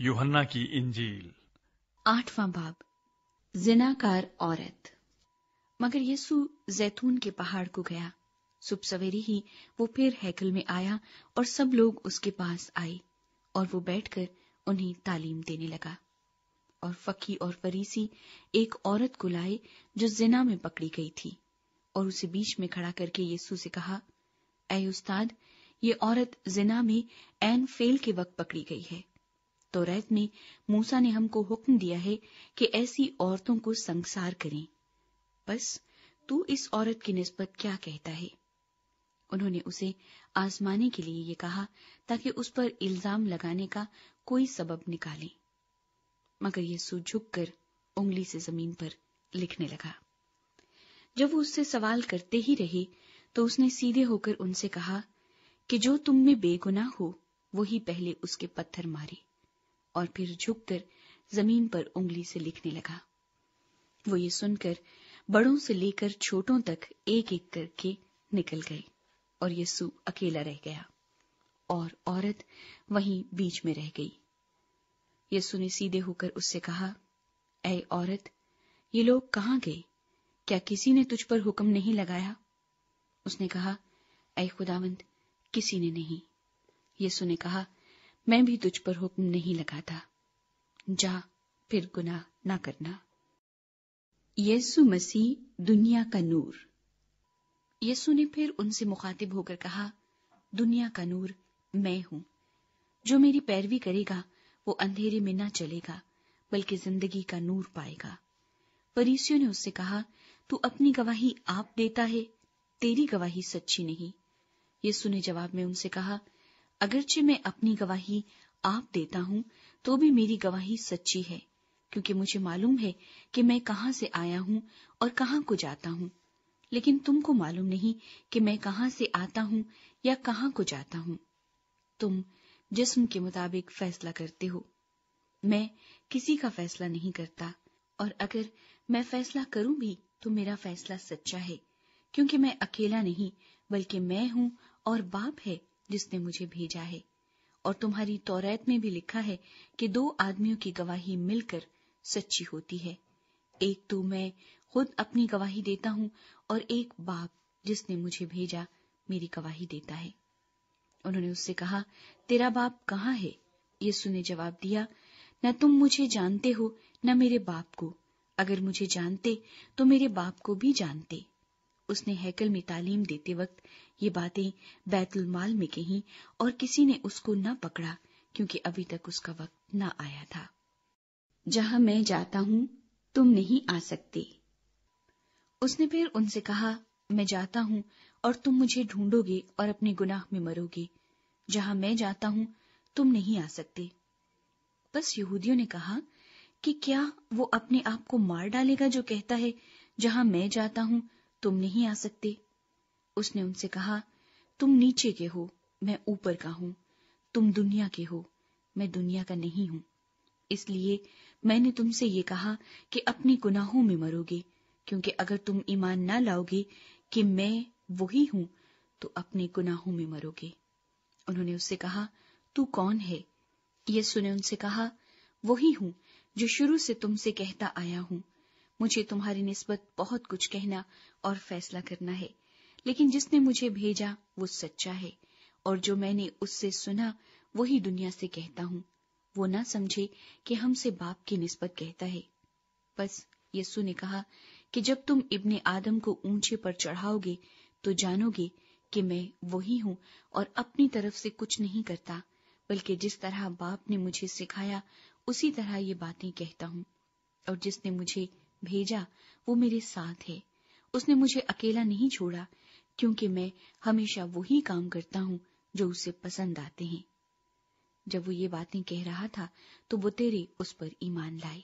योहन्ना की इंजील आठवां बाब जिनाकार औरत मगर यीशु जैतून के पहाड़ को गया सुबह सवेरे ही वो फिर हैकल में आया और सब लोग उसके पास आए और वो बैठकर उन्हें तालीम देने लगा और फकी और फरीसी एक औरत को लाए जो जिना में पकड़ी गई थी और उसे बीच में खड़ा करके यीशु से कहा ए उस्ताद ये औरत जिना में एन फेल के वक्त पकड़ी गई है तो रैत में मूसा ने हमको हुक्म दिया है कि ऐसी औरतों को संसार करें बस तू इस औरत की नस्बत क्या कहता है उन्होंने उसे आजमाने के लिए ये कहा ताकि उस पर इल्जाम लगाने का कोई सबब निकाले मगर सू झुक कर उंगली से जमीन पर लिखने लगा जब वो उससे सवाल करते ही रहे तो उसने सीधे होकर उनसे कहा कि जो तुम में बेगुनाह हो वही पहले उसके पत्थर मारे और फिर झुककर जमीन पर उंगली से लिखने लगा वो ये सुनकर बड़ों से लेकर छोटों तक एक एक करके निकल गए और यीशु अकेला रह गया और औरत वहीं बीच में रह गई यीशु ने सीधे होकर उससे कहा ऐ औरत ये लोग कहाँ गए क्या किसी ने तुझ पर हुक्म नहीं लगाया उसने कहा ऐ खुदावंत किसी ने नहीं यीशु ने कहा मैं भी तुझ पर हुक्म नहीं लगाता जा फिर गुनाह ना करना यीशु मसीह दुनिया का नूर यीशु ने फिर उनसे मुखातिब होकर कहा दुनिया का नूर मैं हूं जो मेरी पैरवी करेगा वो अंधेरे में ना चलेगा बल्कि जिंदगी का नूर पाएगा परिसियों ने उससे कहा तू अपनी गवाही आप देता है तेरी गवाही सच्ची नहीं यीशु ने जवाब में उनसे कहा अगरचे मैं अपनी गवाही आप देता हूं तो भी मेरी गवाही सच्ची है क्योंकि मुझे मालूम है कि मैं कहां से आया हूं और कहां को जाता हूं लेकिन तुमको मालूम नहीं कि मैं कहां से आता हूं या कहां को जाता हूं तुम जिस्म के मुताबिक फैसला करते हो मैं किसी का फैसला नहीं करता और अगर मैं फैसला करूं भी तो मेरा फैसला सच्चा है क्योंकि मैं अकेला नहीं बल्कि मैं हूं और बाप है जिसने मुझे भेजा है और तुम्हारी तौरात में भी लिखा है कि दो आदमियों की गवाही मिलकर सच्ची होती है एक तो मैं खुद अपनी गवाही देता हूं और एक बाप जिसने मुझे भेजा मेरी गवाही देता है उन्होंने उससे कहा तेरा बाप कहाँ है यीशु ने जवाब दिया न तुम मुझे जानते हो न मेरे बाप को अगर मुझे जानते तो मेरे बाप को भी जानते उसने हैकल में तालीम देते वक्त ये बातें बैतुलमाल में कही और किसी ने उसको न पकड़ा क्योंकि अभी तक उसका वक्त न आया था जहां मैं जाता हूं तुम नहीं आ सकते उसने फिर उनसे कहा मैं जाता हूं और तुम मुझे ढूंढोगे और अपने गुनाह में मरोगे जहां मैं जाता हूं तुम नहीं आ सकते बस यहूदियों ने कहा कि क्या वो अपने आप को मार डालेगा जो कहता है जहां मैं जाता हूं तुम नहीं आ सकते उसने उनसे कहा तुम नीचे के हो मैं ऊपर का हूं तुम दुनिया के हो मैं दुनिया का नहीं हूं इसलिए मैंने तुमसे ये कहा कि अपने गुनाहों में मरोगे क्योंकि अगर तुम ईमान ना लाओगे कि मैं वही हूं तो अपने गुनाहों में मरोगे उन्होंने उससे कहा तू कौन है ये सुने उनसे कहा वही हूं जो शुरू से तुमसे कहता आया हूं मुझे तुम्हारी निस्बत बहुत कुछ कहना और फैसला करना है लेकिन जिसने मुझे भेजा वो सच्चा है और जो मैंने उससे सुना वही दुनिया से कहता हूँ वो न समझे कि हमसे बाप की निस्बत कहता है बस यस्सु ने कहा कि जब तुम इब्ने आदम को ऊंचे पर चढ़ाओगे तो जानोगे कि मैं वही हूँ और अपनी तरफ से कुछ नहीं करता बल्कि जिस तरह बाप ने मुझे सिखाया उसी तरह ये बातें कहता हूँ और जिसने मुझे भेजा वो मेरे साथ है उसने मुझे अकेला नहीं छोड़ा क्योंकि मैं हमेशा वही काम करता हूं जो उसे पसंद आते हैं जब वो ये बातें कह रहा था तो वो तेरे उस पर ईमान लाए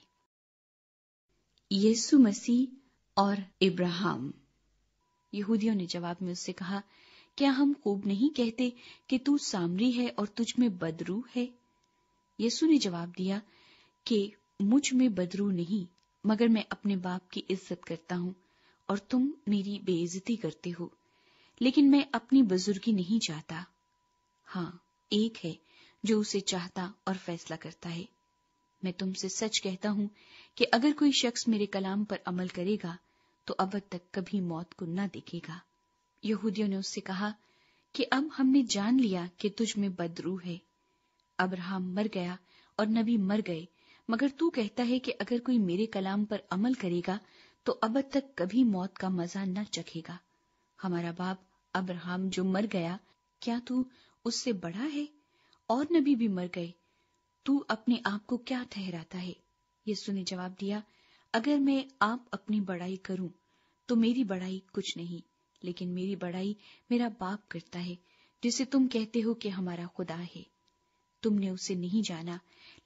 यीशु मसीह और इब्राहिम यहूदियों ने जवाब में उससे कहा क्या हम खूब नहीं कहते कि तू सामरी है और तुझ में बदरू है यीशु ने जवाब दिया कि मुझ में बदरू नहीं मगर मैं अपने बाप की इज्जत करता हूं और तुम मेरी बेइज्जती करते हो लेकिन मैं अपनी बुजुर्गी नहीं चाहता हाँ एक है जो उसे चाहता और फैसला करता है मैं तुमसे सच कहता हूं कि अगर कोई शख्स मेरे कलाम पर अमल करेगा तो अब तक कभी मौत को न देखेगा यहूदियों ने उससे कहा कि अब हमने जान लिया कि तुझ में बदरू है अब्राहम मर गया और नबी मर गए मगर तू कहता है कि अगर कोई मेरे कलाम पर अमल करेगा तो अब तक कभी मौत का मजा न चखेगा हमारा बाप अब्राहम जो मर गया क्या तू उससे बड़ा है और नबी भी मर गए तू अपने आप को क्या ठहराता है यीशु ने जवाब दिया अगर मैं आप अपनी बड़ाई करूं तो मेरी बड़ाई कुछ नहीं लेकिन मेरी बड़ाई मेरा बाप करता है जिसे तुम कहते हो कि हमारा खुदा है तुमने उसे नहीं जाना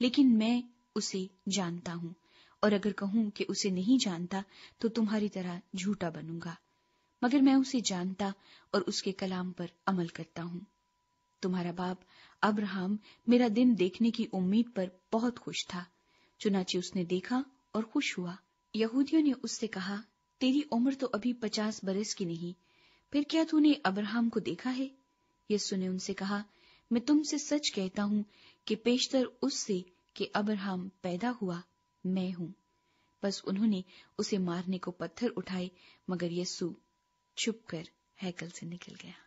लेकिन मैं उसे जानता हूं और अगर कहूं कि उसे नहीं जानता तो तुम्हारी तरह झूठा बनूंगा मगर मैं उसे जानता और उसके कलाम पर अमल करता हूं तुम्हारा बाप अब्राहम मेरा दिन देखने की उम्मीद पर बहुत खुश था चुनाची उसने देखा और खुश हुआ यहूदियों ने उससे कहा तेरी उम्र तो अभी पचास बरस की नहीं फिर क्या तूने अब्राहम को देखा है यस्सु ने उनसे कहा मैं तुमसे सच कहता हूं कि पेशतर उससे कि अब्राहम पैदा हुआ मैं हूं बस उन्होंने उसे मारने को पत्थर उठाए मगर यीशु छुपकर हैकल से निकल गया